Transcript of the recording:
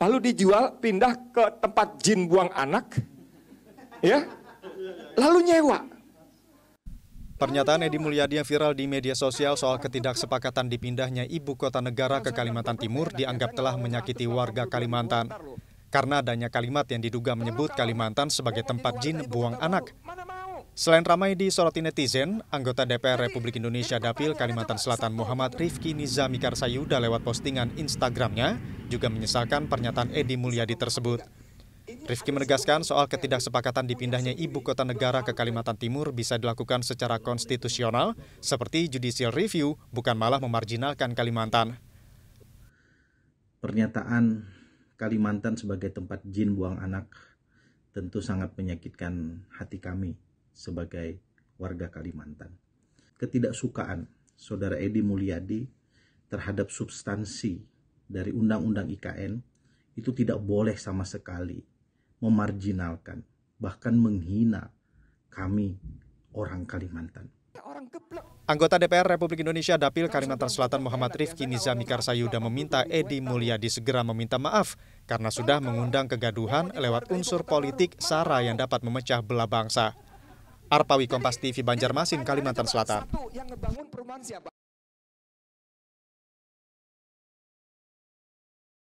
lalu dijual pindah ke tempat jin buang anak, ya, lalu nyewa. Pernyataan Edi Mulyadi yang viral di media sosial soal ketidaksepakatan dipindahnya ibu kota negara ke Kalimantan Timur dianggap telah menyakiti warga Kalimantan. Karena adanya kalimat yang diduga menyebut Kalimantan sebagai tempat jin buang anak. Selain ramai disoroti netizen, anggota DPR Republik Indonesia Dapil Kalimantan Selatan Muhammad Rifki Nizami Karsayuda lewat postingan Instagramnya juga menyesalkan pernyataan Edi Mulyadi tersebut. Rifki menegaskan soal ketidaksepakatan dipindahnya ibu kota negara ke Kalimantan Timur bisa dilakukan secara konstitusional, seperti judicial review, bukan malah memarjinalkan Kalimantan. Pernyataan Kalimantan sebagai tempat jin buang anak tentu sangat menyakitkan hati kami sebagai warga Kalimantan. Ketidaksukaan Saudara Edi Mulyadi terhadap substansi dari Undang-Undang IKN itu tidak boleh sama sekali memarjinalkan, bahkan menghina kami orang Kalimantan. Anggota DPR Republik Indonesia Dapil Kalimantan Selatan Muhammad Rifki Nizami Karsayuda meminta Edi Mulyadi segera meminta maaf karena sudah mengundang kegaduhan lewat unsur politik sara yang dapat memecah belah bangsa. Arpawi Kompas TV Banjarmasin, Kalimantan Selatan.